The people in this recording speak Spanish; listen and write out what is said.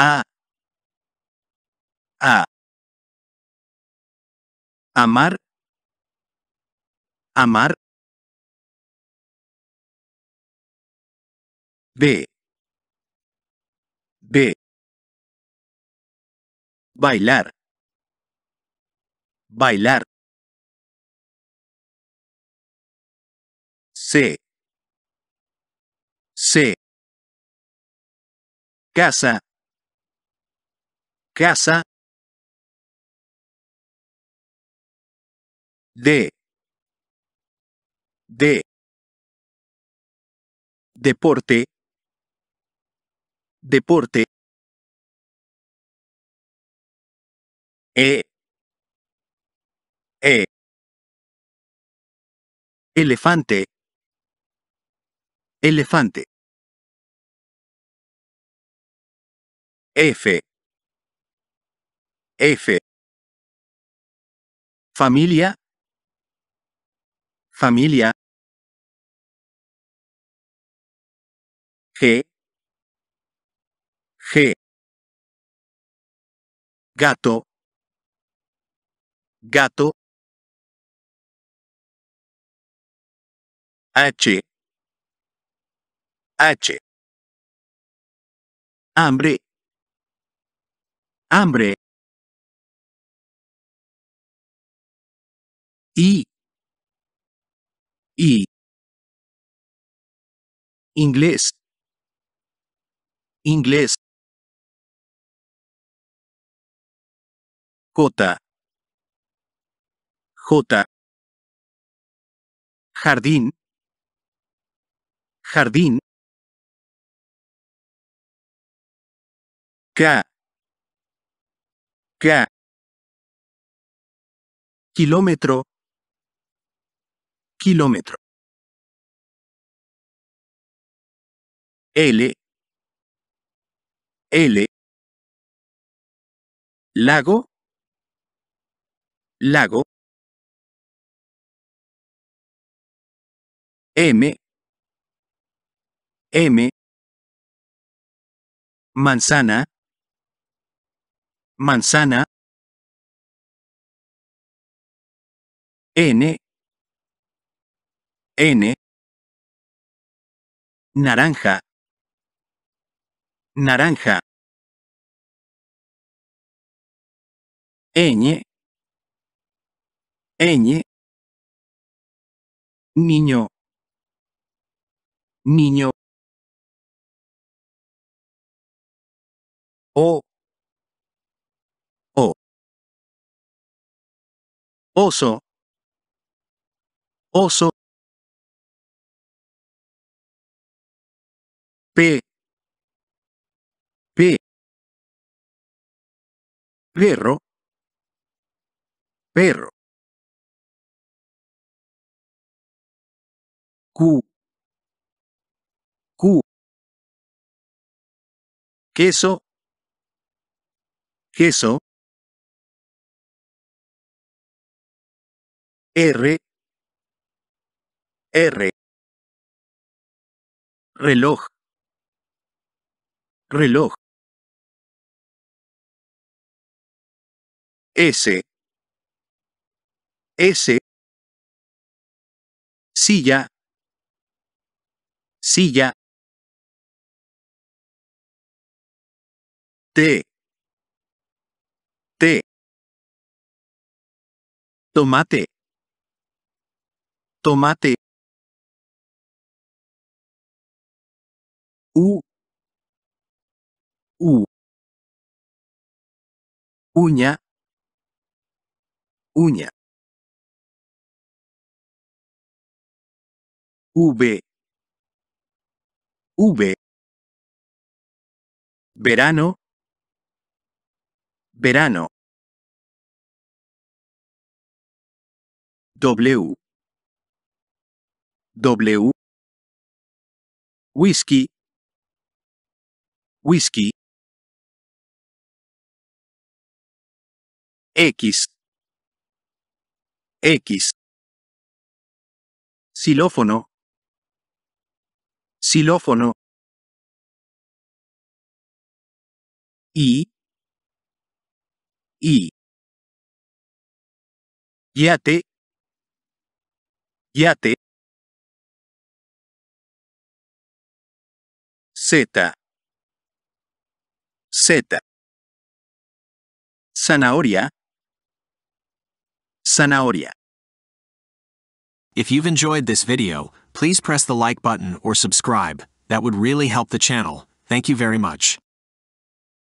A. A. Amar. Amar. B. B. Bailar. Bailar. C. C. Casa casa de de deporte deporte e e elefante elefante F F. Familia. Familia. G. G. Gato. Gato. H. H. Hambre. Hambre. I. y inglés inglés J J jardín jardín K K kilómetro kilómetro. L, L, lago, lago, M, M, manzana, manzana, N, N naranja naranja ñ ñ niño niño o o oso oso P P perro perro Q Q queso queso R R reloj reloj S S silla silla T T tomate tomate U U. Uña. Uña. V. V. Verano. Verano. W. W. Whisky. Whisky. X. X. Xilófono. Xilófono. Y. Y. Yate. Yate. Z. Z. Zanahoria. Zanahoria. If you've enjoyed this video, please press the like button or subscribe, that would really help the channel, thank you very much.